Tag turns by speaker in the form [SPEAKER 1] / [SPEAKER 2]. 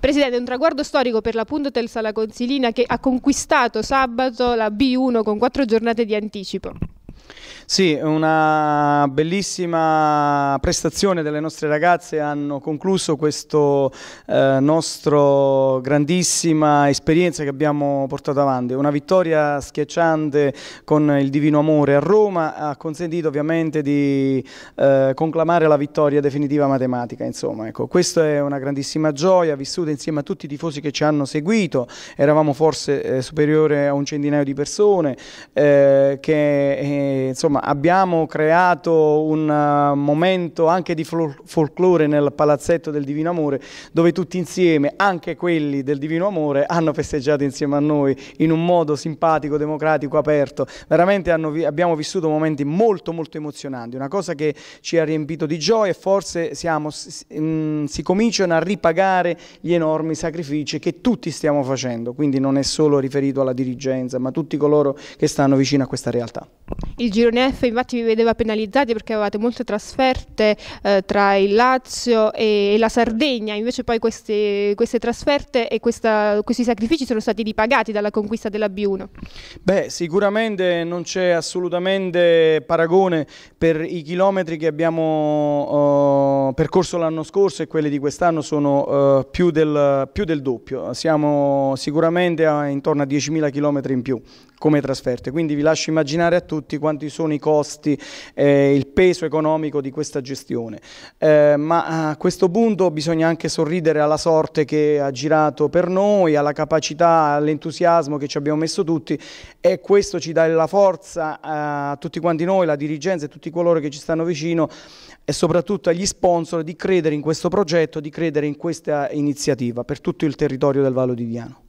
[SPEAKER 1] Presidente, un traguardo storico per la Punto del Sala Consilina che ha conquistato sabato la B1 con quattro giornate di anticipo.
[SPEAKER 2] Sì, una bellissima prestazione delle nostre ragazze, hanno concluso questa eh, nostra grandissima esperienza che abbiamo portato avanti. Una vittoria schiacciante con il divino amore a Roma ha consentito ovviamente di eh, conclamare la vittoria definitiva matematica. Insomma, ecco, questa è una grandissima gioia vissuta insieme a tutti i tifosi che ci hanno seguito, eravamo forse eh, superiore a un centinaio di persone eh, che eh, insomma, insomma, abbiamo creato un uh, momento anche di folklore nel palazzetto del Divino Amore, dove tutti insieme, anche quelli del Divino Amore, hanno festeggiato insieme a noi in un modo simpatico, democratico, aperto. Veramente vi abbiamo vissuto momenti molto, molto emozionanti, una cosa che ci ha riempito di gioia e forse siamo, mh, mm, si cominciano a ripagare gli enormi sacrifici che tutti stiamo facendo, quindi non è solo riferito alla dirigenza, ma tutti coloro che stanno vicino a questa realtà.
[SPEAKER 1] Il girone F infatti vi vedeva penalizzati perché avevate molte trasferte eh, tra il Lazio e, la Sardegna, invece poi queste, queste trasferte e questa, questi sacrifici sono stati ripagati dalla conquista della B1.
[SPEAKER 2] Beh, sicuramente non c'è assolutamente paragone per i chilometri che abbiamo eh, percorso l'anno scorso e quelli di quest'anno sono eh, più, del, più del doppio, siamo sicuramente a, intorno a 10.000 chilometri in più come trasferte, quindi vi lascio immaginare a tutti quanto quanti sono i costi, eh, il peso economico di questa gestione. Eh, ma a questo punto bisogna anche sorridere alla sorte che ha girato per noi, alla capacità, all'entusiasmo che ci abbiamo messo tutti e questo ci dà la forza eh, a tutti quanti noi, la dirigenza e tutti coloro che ci stanno vicino e soprattutto agli sponsor di credere in questo progetto, di credere in questa iniziativa per tutto il territorio del Vallo di Diano.